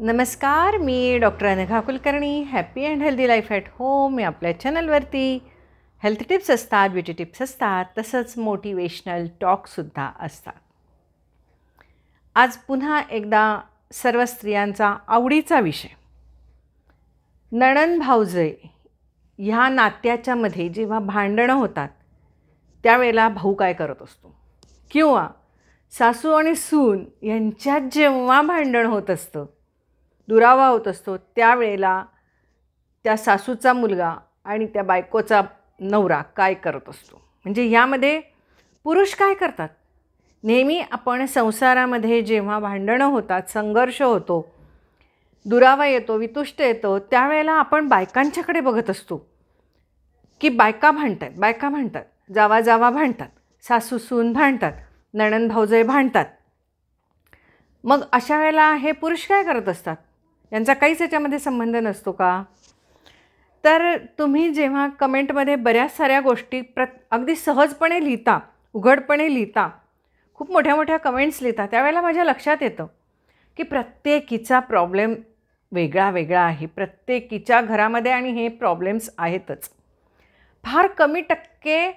नमस्कार मी doctor Anagha Kulkarni happy and healthy life at home या आपल्या चॅनलवरती हेल्थ टिप्स असतात ब्युटी टिप्स असतात तसंच मोटिवेशनल टॉकसुद्धा असतात आज पुन्हा एकदा सर्व स्त्रियांचा आवडीचा विषय नणन भाऊजे ह्या नात्याच्यामध्ये जेव्हा भांडणं होतात त्यावेळेला भाऊ काय करत असतो किंवा सासू आणि सून यांच्यात जेव्हा भांडण होत असतं दुरावा होत असतो त्यावेळेला त्या सासूचा मुलगा आणि त्या बायकोचा नवरा काय करत असतो म्हणजे यामध्ये पुरुष काय करतात नेहमी आपण संसारामध्ये जेव्हा भांडणं होतात संघर्ष होतो दुरावा येतो वितुष्ट येतो त्यावेळेला आपण बायकांच्याकडे बघत असतो की बायका भांडतात बायका भांडतात जावा जावा भांडतात सासू सून भांडतात नणन भाऊजय भांडतात मग अशा वेळेला हे पुरुष काय करत असतात यांचा काहीच याच्यामध्ये संबंध नसतो का तर तुम्ही जेव्हा कमेंटमध्ये बऱ्याच साऱ्या गोष्टी प्र अगदी सहजपणे लिहिता उघडपणे लिहिता खूप मोठ्या मोठ्या कमेंट्स लिहिता त्यावेळेला माझ्या लक्षात येतं की प्रत्येकीचा प्रॉब्लेम वेगळा वेगळा आहे प्रत्येकीच्या घरामध्ये आणि हे प्रॉब्लेम्स आहेतच फार कमी टक्के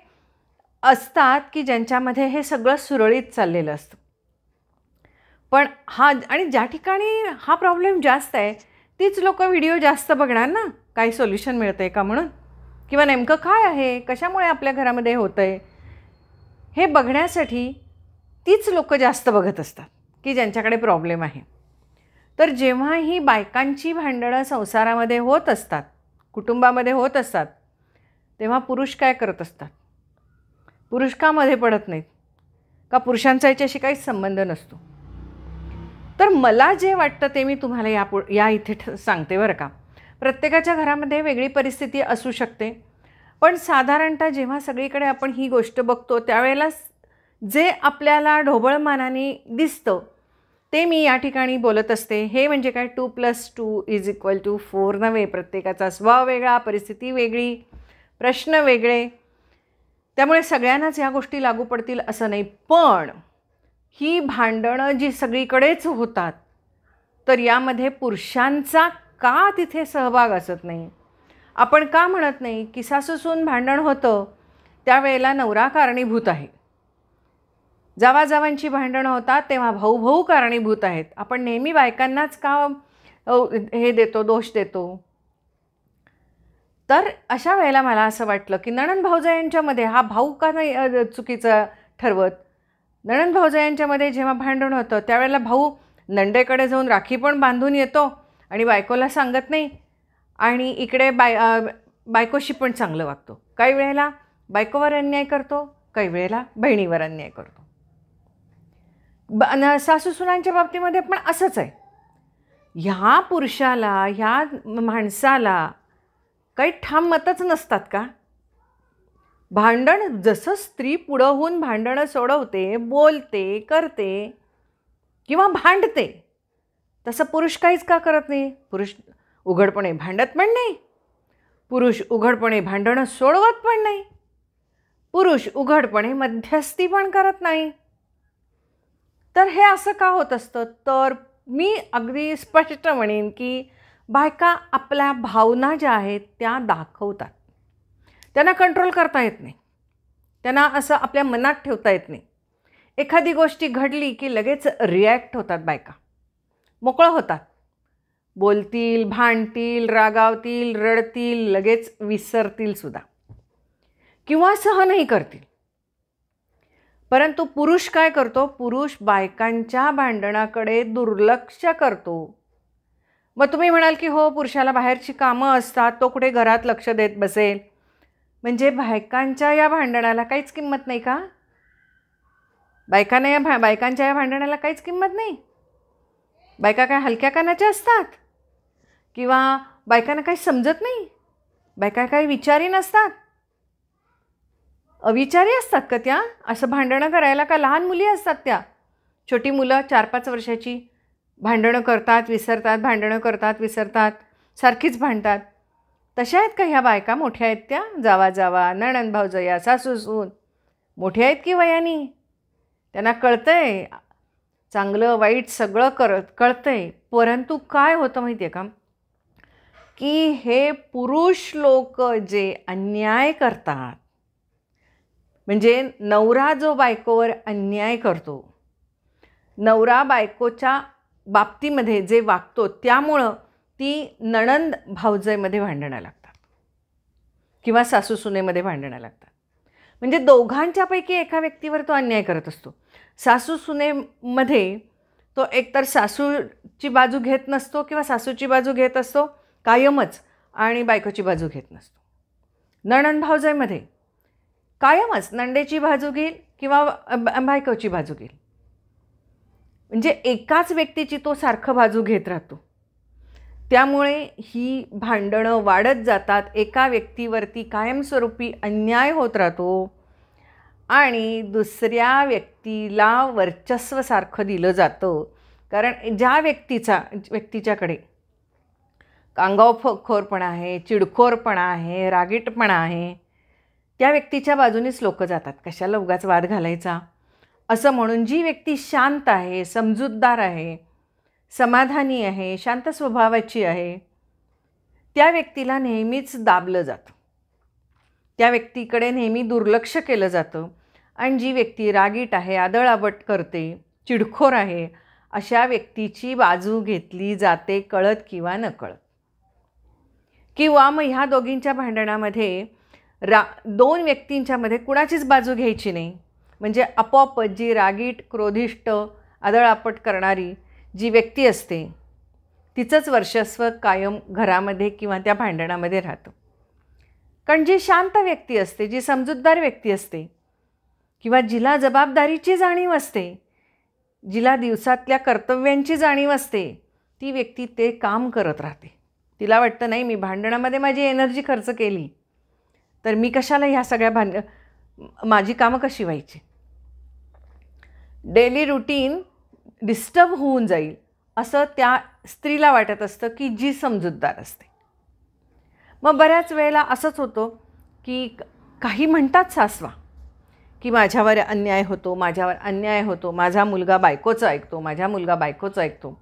असतात की ज्यांच्यामध्ये हे सगळं सुरळीत चाललेलं असतं पण हा आणि ज्या ठिकाणी हा प्रॉब्लेम जास्त आहे तीच लोकं व्हिडिओ जास्त बघणार ना काही सोल्युशन मिळतं आहे का म्हणून किंवा नेमकं काय आहे कशामुळे आपल्या घरामध्ये होतं आहे हे बघण्यासाठी तीच लोक जास्त बघत असतात की ज्यांच्याकडे प्रॉब्लेम आहे तर जेव्हा ही बायकांची भांडणं संसारामध्ये होत असतात कुटुंबामध्ये होत असतात तेव्हा पुरुष काय करत असतात पुरुष कामध्ये पडत नाहीत का पुरुषांचा याच्याशी काहीच संबंध नसतो तर मला जे वाटतं ते मी तुम्हाला या पु या इथे सांगते बरं का प्रत्येकाच्या घरामध्ये वेगळी परिस्थिती असू शकते पण साधारणतः जेव्हा सगळीकडे आपण ही गोष्ट बघतो त्यावेळेला जे आपल्याला ढोबळमानाने दिसतं ते मी या ठिकाणी बोलत असते हे म्हणजे काय two plus two is equal to four नव्हे प्रत्येकाचा स्वभाव वेगळा परिस्थिती वेगळी प्रश्न वेगळे त्यामुळे सगळ्यांनाच या गोष्टी लागू पडतील असं नाही पण ही भांडणं जी सगळीकडेच होतात तर यामध्ये पुरुषांचा का तिथे सहभाग असत नाही आपण का म्हणत नाही की सासूसून भांडण होतं त्यावेळेला नवरा कारणीभूत आहे जावाजावांची भांडणं होतात तेव्हा भाऊ भाऊ कारणीभूत आहेत आपण नेहमी बायकांनाच का हे देतो दोष देतो तर अशा वेळेला मला असं वाटलं की नणन भाऊजा यांच्यामध्ये हा भाऊ का नाही चुकीचा ठरवत नणंद यांच्यामध्ये जेव्हा भांडण होतं त्यावेळेला भाऊ नंडेकडे जाऊन राखी पण बांधून येतो आणि बायकोला सांगत नाही आणि इकडे बाय बायकोशी पण चांगलं वागतो काही वेळेला बायकोवर अन्याय करतो काही वेळेला बहिणीवर अन्याय करतो ब न सासूसुनांच्या बाबतीमध्ये पण असंच आहे ह्या पुरुषाला ह्या माणसाला काही ठाम मतच नसतात का भांडण जसं स्त्री पुढं होऊन भांडणं सोडवते बोलते करते किंवा भांडते तसं पुरुष काहीच का करत नाही पुरुष उघडपणे भांडत पण नाही पुरुष उघडपणे भांडणं सोडवत पण नाही पुरुष उघडपणे मध्यस्थी पण करत नाही तर हे असं का होत असतं तर मी अगदी स्पष्ट म्हणेन की बायका आपल्या भावना ज्या आहेत त्या दाखवतात त्यांना कंट्रोल करता येत नाही त्यांना असं आपल्या मनात ठेवता येत नाही एखादी गोष्टी घडली की लगेच रिॲक्ट होतात बायका मोकळं होतात बोलतील भांडतील रागावतील रडतील लगेच विसरतील सुद्धा किंवा सहनही करतील परंतु पुरुष काय करतो पुरुष बायकांच्या भांडणाकडे दुर्लक्ष करतो मग तुम्ही म्हणाल की हो पुरुषाला बाहेरची कामं असतात तो कुठे घरात लक्ष देत बसेल म्हणजे बायकांच्या या भांडणाला काहीच किंमत नाही का बायकांना या भा बायकांच्या या भांडणाला काहीच किंमत नाही बायका काय हलक्या कानाच्या असतात किंवा बायकांना काही समजत नाही बायका काही विचारी नसतात अविचारी असतात का त्या असं भांडणं करायला का लहान मुली असतात त्या छोटी मुलं चार पाच वर्षाची भांडणं करतात विसरतात भांडणं करतात विसरतात सारखीच भांडतात तशा आहेत का ह्या बायका मोठ्या आहेत त्या जावा जावा नणन भाऊ सासू सून मोठ्या आहेत की वयानी त्यांना कळतंय चांगलं वाईट सगळं करत कळतंय परंतु काय होतं माहिती आहे का की हे पुरुष लोक जे अन्याय करतात म्हणजे नवरा जो बायकोवर अन्याय करतो नवरा बायकोच्या बाबतीमध्ये जे वागतो त्यामुळं ती नणंद भावजयमध्ये भांडणं लागतात किंवा सासूसुनेमध्ये भांडणं लागतात म्हणजे दोघांच्यापैकी एका व्यक्तीवर तो अन्याय करत असतो सासूसुनेमध्ये तो एकतर सासूची बाजू घेत नसतो किंवा सासूची बाजू घेत असतो कायमच आणि बायकोची बाजू घेत नसतो नणंद भावजेमध्ये कायमच नंडेची बाजू घेईल किंवा बायकोची बाजू घेईल म्हणजे एकाच व्यक्तीची तो सारखं बाजू घेत राहतो त्यामुळे ही भांडणं वाढत जातात एका व्यक्तीवरती कायमस्वरूपी अन्याय होत राहतो आणि दुसऱ्या व्यक्तीला वर्चस्वसारखं दिलं जातं कारण ज्या व्यक्तीचा व्यक्तीच्याकडे कांगाव खोरपण आहे चिडखोरपणा आहे रागीटपणा आहे त्या व्यक्तीच्या बाजूनेच लोकं जातात कशाला उगाच वाद घालायचा असं म्हणून जी व्यक्ती शांत आहे समजूतदार आहे समाधानी आहे शांत स्वभावाची आहे त्या व्यक्तीला नेहमीच दाबलं जातं त्या व्यक्तीकडे नेहमी दुर्लक्ष केलं जातं आणि जी व्यक्ती रागीट आहे आदळ आवट करते चिडखोर आहे अशा व्यक्तीची बाजू घेतली जाते कळत किंवा नकळत किंवा मग ह्या दोघींच्या भांडणामध्ये रा दोन व्यक्तींच्यामध्ये कुणाचीच बाजू घ्यायची नाही म्हणजे आपोआपच जी रागीट क्रोधिष्ट आपट करणारी जी व्यक्ती असते तिचंच वर्चस्व कायम घरामध्ये किंवा त्या भांडणामध्ये राहतं कारण जी शांत व्यक्ती असते जी समजूतदार व्यक्ती असते किंवा जिला जबाबदारीची जाणीव असते जिला दिवसातल्या कर्तव्यांची जाणीव असते ती व्यक्ती ते काम करत राहते तिला वाटतं नाही मी भांडणामध्ये माझी एनर्जी खर्च केली तर मी कशाला ह्या सगळ्या भांड माझी कामं कशी व्हायची डेली रुटीन डिस्टर्ब होऊन जाईल असं त्या स्त्रीला वाटत असतं की जी समजूतदार असते मग बऱ्याच वेळेला असंच होतं की काही म्हणतात सासवा की माझ्यावर अन्याय होतो माझ्यावर अन्याय होतो माझा मुलगा बायकोचं ऐकतो माझा मुलगा बायकोचं ऐकतो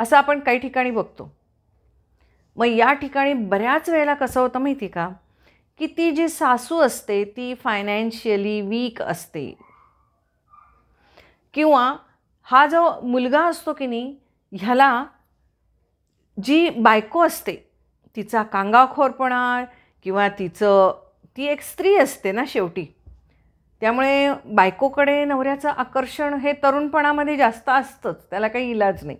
असं आपण काही ठिकाणी बघतो मग या ठिकाणी बऱ्याच वेळेला कसं होतं माहिती का की ती जी सासू असते ती फायनान्शियली वीक असते किंवा हा जो मुलगा असतो की नाही ह्याला जी बायको असते तिचा कांगाखोरपणा किंवा तिचं ती एक स्त्री असते ना शेवटी त्यामुळे बायकोकडे नवऱ्याचं आकर्षण हे तरुणपणामध्ये जास्त असतंच त्याला काही इलाज नाही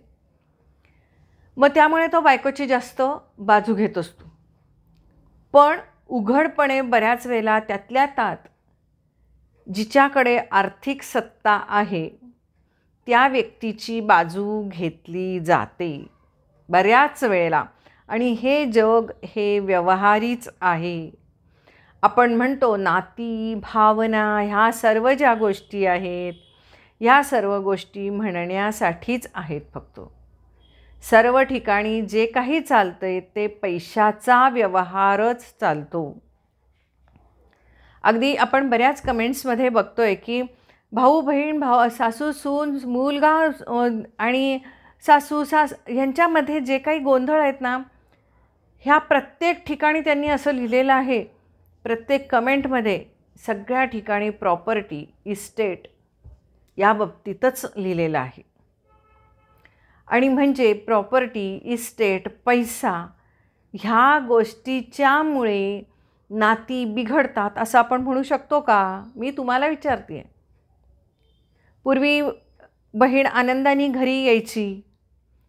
मग त्यामुळे तो बायकोची जास्त बाजू घेत असतो पण उघडपणे बऱ्याच वेळेला त्यातल्या तात जिच्याकडे आर्थिक सत्ता आहे त्या व्यक्तीची बाजू घेतली जाते बऱ्याच वेळेला आणि हे जग हे व्यवहारीच आहे आपण म्हणतो नाती भावना ह्या सर्व ज्या गोष्टी आहेत ह्या सर्व गोष्टी म्हणण्यासाठीच आहेत फक्त सर्व ठिकाणी जे काही चालतं आहे ते पैशाचा व्यवहारच चालतो अगदी आपण बऱ्याच कमेंट्समध्ये बघतो आहे की भाऊ बहीण भाऊ सासू सून मुलगा आणि सासू सास ह्यांच्यामध्ये जे काही गोंधळ आहेत ना ह्या प्रत्येक ठिकाणी त्यांनी असं लिहिलेलं आहे प्रत्येक कमेंटमध्ये सगळ्या ठिकाणी प्रॉपर्टी इस्टेट या बाबतीतच लिहिलेलं आहे आणि म्हणजे प्रॉपर्टी इस्टेट पैसा ह्या गोष्टीच्यामुळे नाती बिघडतात असं आपण म्हणू शकतो का मी तुम्हाला विचारते आहे पूर्वी बहीण आनंदाने घरी यायची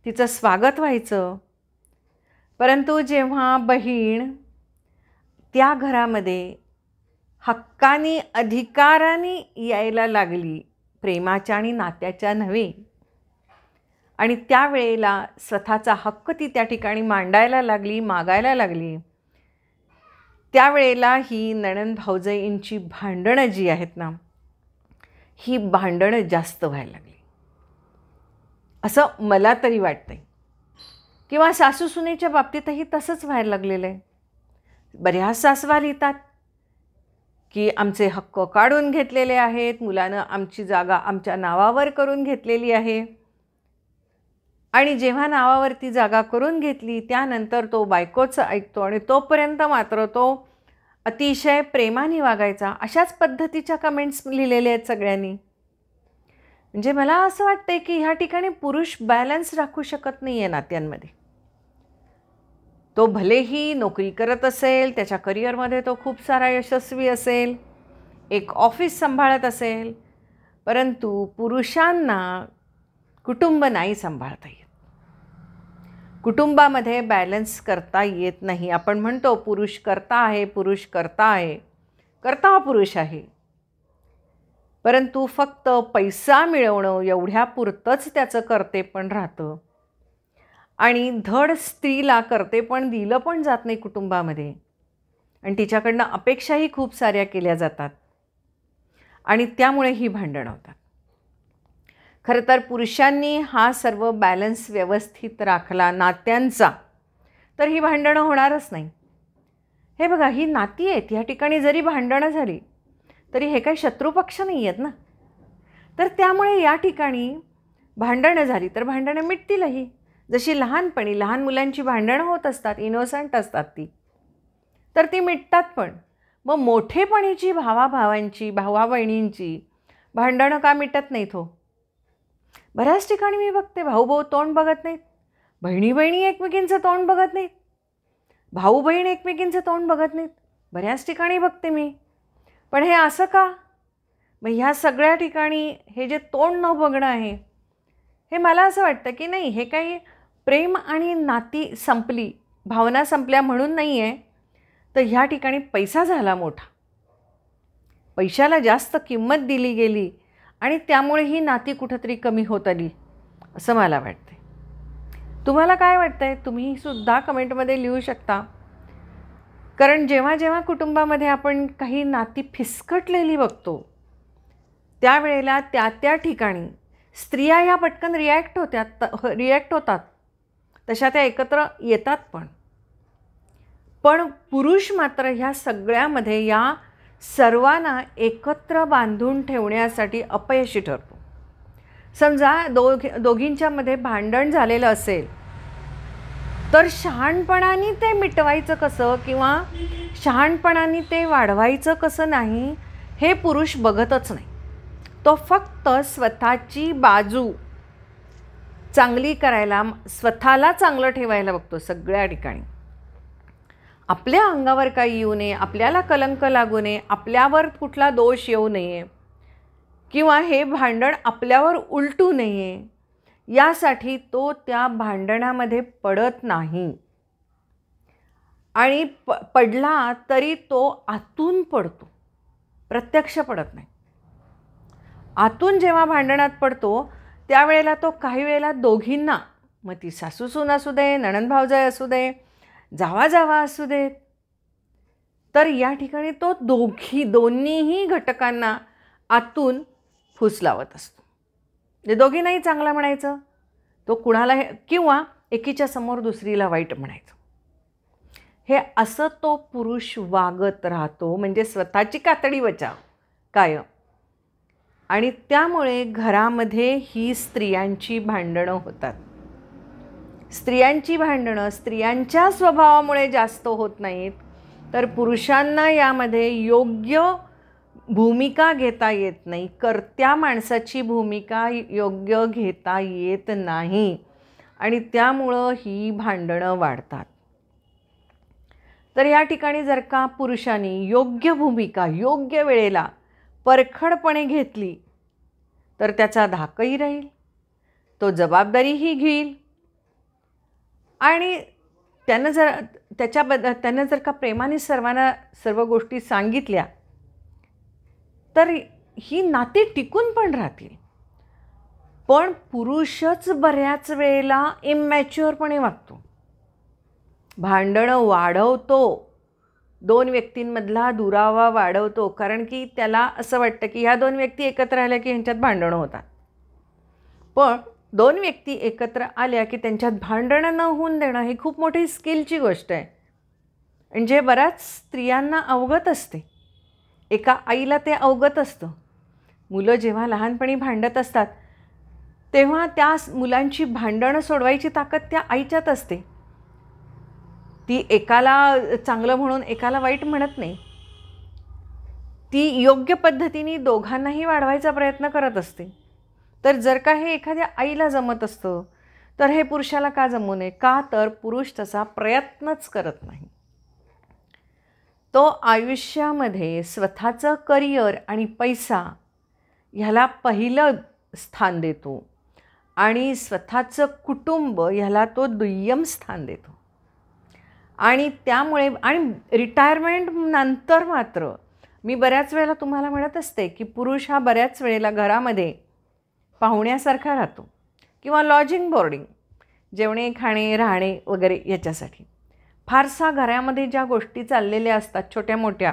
तिचं स्वागत व्हायचं परंतु जेव्हा बहीण त्या घरामध्ये हक्काने अधिकाराने यायला लागली प्रेमाच्या आणि नात्याच्या नव्हे आणि त्यावेळेला स्वतःचा हक्क ती त्या ठिकाणी मांडायला लागली मागायला लागली त्यावेळेला ही नणन भाऊजईंची भांडणं जी आहेत ना ही भांडणं जास्त व्हायला लागली असं मला तरी वाटतंय किंवा सासू सुनेच्या बाबतीतही तसंच व्हायला लागलेलं आहे बऱ्याच सासवा लिहितात की आमचे हक्क काढून घेतलेले आहेत मुलानं आमची जागा आमच्या नावावर करून घेतलेली आहे आणि जेव्हा नावावरती जागा करून घेतली त्यानंतर तो बायकोचं ऐकतो आणि तोपर्यंत मात्र तो अतिशय प्रेमाने वागायचा अशाच पद्धतीच्या कमेंट्स लिहिलेल्या आहेत सगळ्यांनी म्हणजे मला असं वाटतंय की ह्या ठिकाणी पुरुष बॅलन्स राखू शकत नाही आहे नात्यांमध्ये तो भलेही नोकरी करत असेल त्याच्या करिअरमध्ये तो खूप सारा यशस्वी असेल एक ऑफिस सांभाळत असेल परंतु पुरुषांना कुटुंब नाही सांभाळता येईल कुटुंबामध्ये बॅलन्स करता येत नाही आपण म्हणतो पुरुष करता आहे पुरुष करता आहे करता पुरुष आहे परंतु फक्त पैसा मिळवणं एवढ्यापुरतंच त्याचं करते पण राहतं आणि धड स्त्रीला करते पण दिलं पण जात नाही कुटुंबामध्ये आणि तिच्याकडनं अपेक्षाही खूप साऱ्या केल्या जातात आणि त्यामुळे ही भांडणं होतात खरं तर पुरुषांनी हा सर्व बॅलन्स व्यवस्थित राखला नात्यांचा तर ही भांडणं होणारच नाही हे बघा ही नाती आहेत ह्या ठिकाणी जरी भांडणं झाली तरी हे काही शत्रुपक्ष नाही आहेत ना तर त्यामुळे या ठिकाणी भांडणं झाली तर भांडणं मिटतीलही जशी लहानपणी लहान मुलांची भांडणं होत असतात इनोसंट असतात ती तर ती मिटतात पण मग मोठेपणीची भावाभावांची भावा बहिणींची भांडणं का मिटत नाहीत हो बऱ्याच ठिकाणी मी बघते भाऊ भाऊ तोंड बघत नाहीत बहिणी बहिणी एकमेकींचं तोंड बघत नाहीत भाऊ बहीण एकमेकींचं तोंड बघत नाहीत बऱ्याच ठिकाणी बघते मी पण हे असं का मग ह्या सगळ्या ठिकाणी हे जे तोंड न बघणं आहे हे मला असं वाटतं की नाही हे काही प्रेम आणि नाती संपली भावना संपल्या म्हणून नाही आहे तर ह्या ठिकाणी पैसा झाला मोठा पैशाला जास्त किंमत दिली गेली आणि त्यामुळे ही नाती कुठंतरी कमी होत आली असं मला वाटते तुम्हाला काय वाटतं आहे तुम्हीसुद्धा कमेंटमध्ये लिहू शकता कारण जेव्हा जेव्हा कुटुंबामध्ये आपण काही नाती फिसकटलेली बघतो त्यावेळेला त्या त्या ठिकाणी स्त्रिया ह्या पटकन रिॲक्ट होत्या रिॲक्ट होतात तशा त्या एकत्र येतात पण पण पुरुष मात्र ह्या सगळ्यामध्ये या सर्वांना एकत्र बांधून ठेवण्यासाठी अपयशी ठरतो समजा दोघ दोघींच्यामध्ये भांडण झालेलं असेल तर शहाणपणाने ते मिटवायचं कसं किंवा शहाणपणाने ते वाढवायचं कसं नाही हे पुरुष बघतच नाही तो फक्त स्वतःची बाजू चांगली करायला स्वतःला चांगलं ठेवायला बघतो सगळ्या ठिकाणी आपल्या अंगावर काही येऊ नये आपल्याला कलंक लागू नये आपल्यावर कुठला दोष येऊ नये किंवा हे भांडण आपल्यावर उलटू नये यासाठी तो त्या भांडणामध्ये पडत नाही आणि प पडला तरी तो आतून पडतो प्रत्यक्ष पडत नाही आतून जेव्हा भांडणात पडतो त्यावेळेला तो काही वेळेला दोघींना मग ती सासूसून असू दे भाऊजय असू दे जावा जावा असू देत तर या ठिकाणी तो दोघी दोन्हीही घटकांना आतून फुसलावत लावत असतो म्हणजे दोघींनाही चांगला म्हणायचं तो कुणाला किंवा एकीच्या समोर दुसरीला वाईट म्हणायचं हे असं तो पुरुष वागत राहतो म्हणजे स्वतःची कातडी बचाव कायम आणि त्यामुळे घरामध्ये ही स्त्रियांची भांडणं होतात स्त्रियांची भांडणं स्त्रियांच्या स्वभावामुळे जास्त होत नाहीत तर पुरुषांना यामध्ये योग्य भूमिका घेता येत नाही कर्त्या माणसाची भूमिका योग्य घेता येत नाही आणि त्यामुळं ही भांडणं वाढतात तर या ठिकाणी जर का पुरुषांनी योग्य भूमिका योग्य वेळेला परखडपणे घेतली तर त्याचा धाकही राहील तो जबाबदारीही घेईल आणि त्यानं जर त्याच्याबद्दल त्यानं जर का प्रेमाने सर्वांना सर्व गोष्टी सांगितल्या तर ही नाती टिकून पण राहतील पण पुरुषच बऱ्याच वेळेला इमॅच्युअरपणे वागतो भांडणं वाढवतो दोन व्यक्तींमधला दुरावा वाढवतो कारण की त्याला असं वाटतं की ह्या दोन व्यक्ती एकत्र आल्या की ह्यांच्यात भांडणं होतात पण दोन व्यक्ती एकत्र आल्या की त्यांच्यात भांडणं न होऊन देणं ही खूप मोठी स्किलची गोष्ट आहे जे म्हणजे बऱ्याच स्त्रियांना अवगत असते एका आईला ते अवगत असतं मुलं जेव्हा लहानपणी भांडत असतात तेव्हा त्या मुलांची भांडणं सोडवायची ताकद त्या आईच्यात असते ती एकाला चांगलं म्हणून एकाला वाईट म्हणत नाही ती योग्य पद्धतीने दोघांनाही वाढवायचा प्रयत्न करत असते तर जर का हे एखाद्या आईला जमत असतं तर हे पुरुषाला का जमू नये का तर पुरुष तसा प्रयत्नच करत नाही तो आयुष्यामध्ये स्वतःचं करिअर आणि पैसा ह्याला पहिलं स्थान देतो आणि स्वतःचं कुटुंब ह्याला तो दुय्यम स्थान देतो आणि त्यामुळे आणि रिटायरमेंट नंतर मात्र मी बऱ्याच वेळेला तुम्हाला म्हणत असते की पुरुष हा बऱ्याच वेळेला घरामध्ये पाहुण्यासारखा राहतो किंवा लॉजिंग बोर्डिंग जेवणे खाणे राहणे वगैरे याच्यासाठी फारसा घरामध्ये ज्या गोष्टी चाललेल्या असतात छोट्या मोठ्या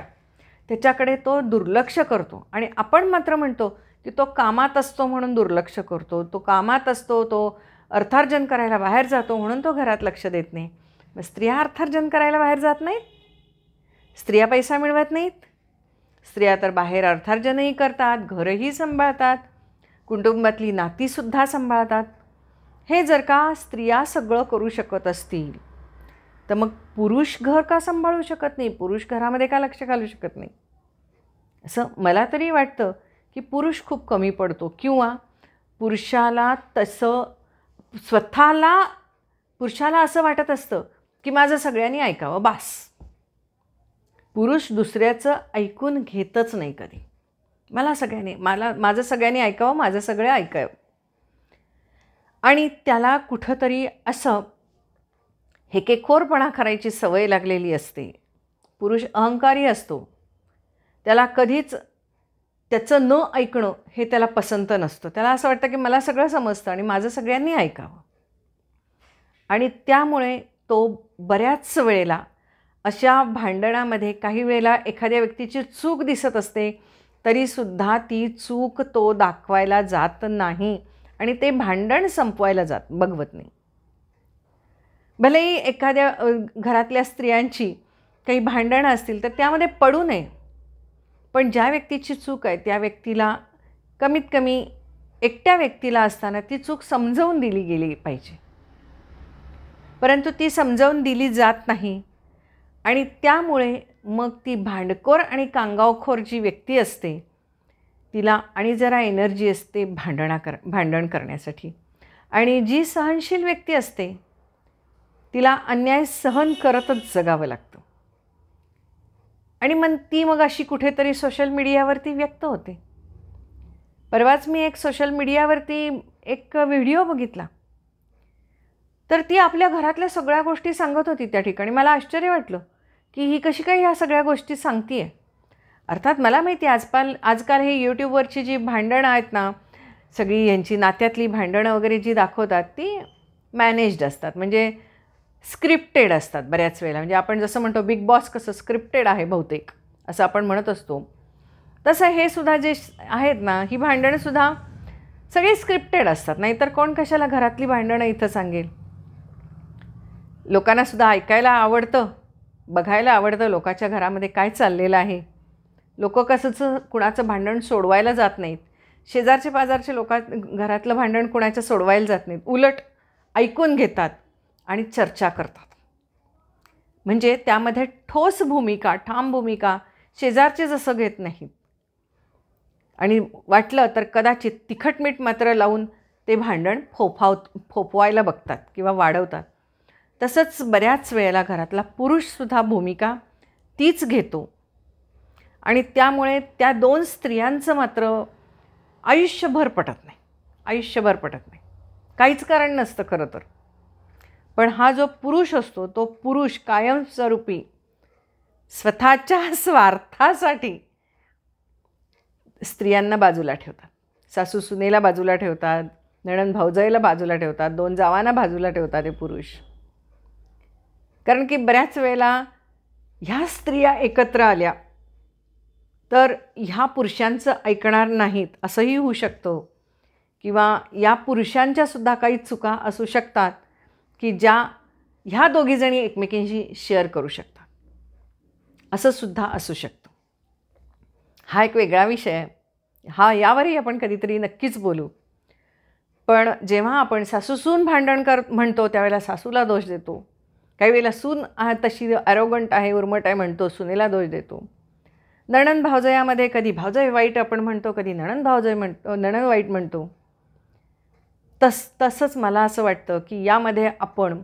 त्याच्याकडे तो दुर्लक्ष करतो आणि आपण मात्र म्हणतो की तो कामात असतो म्हणून दुर्लक्ष करतो तो कामात असतो तो अर्थार्जन करायला बाहेर जातो म्हणून तो घरात लक्ष देत नाही मग स्त्रिया अर्थार्जन करायला बाहेर जात नाहीत स्त्रिया पैसा मिळवत नाहीत स्त्रिया तर बाहेर अर्थार्जनही करतात घरही सांभाळतात कुटुंबातली नातीसुद्धा सांभाळतात हे जर का स्त्रिया सगळं करू शकत असतील तर मग पुरुष घर का सांभाळू शकत नाही पुरुष घरामध्ये का लक्ष घालू शकत नाही असं मला तरी वाटतं की पुरुष खूप कमी पडतो किंवा पुरुषाला तसं स्वतःला पुरुषाला असं वाटत असतं की माझं सगळ्यांनी ऐकावं बास पुरुष दुसऱ्याचं ऐकून घेतच नाही कधी मला सगळ्यांनी मला माझं सगळ्यांनी ऐकावं माझं सगळं ऐकावं आणि त्याला कुठंतरी असं हेकेखोरपणा करायची सवय लागलेली असते पुरुष अहंकारी असतो त्याला कधीच त्याचं न ऐकणं हे त्याला पसंत नसतं त्याला असं वाटतं की मला सगळं समजतं आणि माझं सगळ्यांनी ऐकावं आणि त्यामुळे तो बऱ्याच वेळेला अशा भांडणामध्ये काही वेळेला एखाद्या व्यक्तीची चूक दिसत असते तरीसुद्धा ती चूक तो दाखवायला जात नाही आणि ते भांडण संपवायला जात बघवत नाही भलेही एखाद्या घरातल्या स्त्रियांची काही भांडणं असतील तर त्यामध्ये पडू नये पण ज्या व्यक्तीची चूक आहे त्या व्यक्तीला कमीत कमी एकट्या व्यक्तीला असताना ती चूक समजवून दिली गेली पाहिजे परंतु ती समजावून दिली जात नाही आणि त्यामुळे मग ती भांडखोर आणि कांगावखोर जी व्यक्ती असते तिला आणि जरा एनर्जी असते भांडणा कर भांडण करण्यासाठी आणि जी सहनशील व्यक्ती असते तिला अन्याय सहन करतच जगावं लागतं आणि मग ती मग अशी कुठेतरी सोशल मीडियावरती व्यक्त होते परवाच मी एक सोशल मीडियावरती एक व्हिडिओ बघितला तर ती आपल्या घरातल्या सगळ्या गोष्टी सांगत होती त्या ठिकाणी मला आश्चर्य वाटलं की ही कशी काही ह्या सगळ्या गोष्टी सांगती आहे अर्थात मला माहिती आहे आजपाल आजकाल हे यूट्यूबवरची जी भांडणं आहेत ना सगळी यांची नात्यातली भांडणं वगैरे जी दाखवतात ती मॅनेज्ड असतात म्हणजे स्क्रिप्टेड असतात बऱ्याच वेळेला म्हणजे आपण जसं म्हणतो बिग बॉस कसं स्क्रिप्टेड आहे बहुतेक असं आपण म्हणत असतो तसं हे सुद्धा जे आहेत ना ही भांडणंसुद्धा सगळी स्क्रिप्टेड असतात नाहीतर कोण कशाला घरातली भांडणं इथं सांगेल लोकांनासुद्धा ऐकायला आवडतं बघायला आवडतं लोकाच्या घरामध्ये काय चाललेलं आहे लोक कसंच कुणाचं भांडण सोडवायला जात नाहीत शेजारचे पाजारचे लोका घरातलं भांडण कुणाचं सोडवायला जात नाहीत उलट ऐकून घेतात आणि चर्चा करतात म्हणजे त्यामध्ये ठोस भूमिका ठाम भूमिका शेजारचे जसं घेत नाहीत आणि वाटलं तर कदाचित तिखट मीठ मात्र लावून ते भांडण फोफाव फोफवायला बघतात किंवा वाढवतात तसंच बऱ्याच वेळेला घरातला पुरुषसुद्धा भूमिका तीच घेतो आणि त्यामुळे त्या दोन स्त्रियांचं मात्र आयुष्यभर पटत नाही आयुष्यभर पटत नाही काहीच कारण नसतं खरं तर पण हा जो पुरुष असतो तो पुरुष कायमस्वरूपी स्वतःच्या स्वार्थासाठी स्त्रियांना बाजूला ठेवतात सासू सुनेला बाजूला ठेवतात नणन भाऊजाईला बाजूला ठेवतात दोन जावांना बाजूला ठेवतात हे पुरुष कारण की बऱ्याच वेळेला ह्या स्त्रिया एकत्र आल्या तर ह्या पुरुषांचं ऐकणार नाहीत असंही होऊ शकतो किंवा या पुरुषांच्यासुद्धा काही चुका असू शकतात की ज्या ह्या दोघीजणी एकमेकींशी शेअर करू शकतात असं सुद्धा असू शकतं हा एक वेगळा विषय आहे हा यावरही आपण कधीतरी नक्कीच बोलू पण जेव्हा आपण सासूसून भांडण कर म्हणतो त्यावेळेला सासूला दोष देतो काही वेळेला सून तशी अरोगंट आहे उर्मट आहे म्हणतो सुनेला दोष देतो नणन भावजयामध्ये कधी भावजय वाईट आपण म्हणतो कधी नणन भावजय म्हणतो नणन वाईट म्हणतो तस तसंच मला असं वाटतं की यामध्ये आपण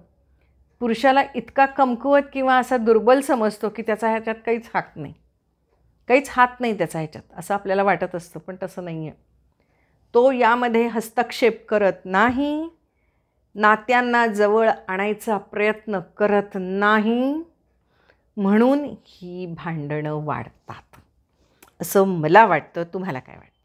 पुरुषाला इतका कमकुवत किंवा असा दुर्बल समजतो की त्याचा ह्याच्यात काहीच हात नाही काहीच हात नाही त्याचा ह्याच्यात असं आपल्याला वाटत असतं पण तसं नाही आहे तो यामध्ये हस्तक्षेप करत नाही नात्यांना जवळ आणायचा प्रयत्न करत नाही म्हणून ही भांडणं वाढतात असं मला वाटतं तुम्हाला काय वाटतं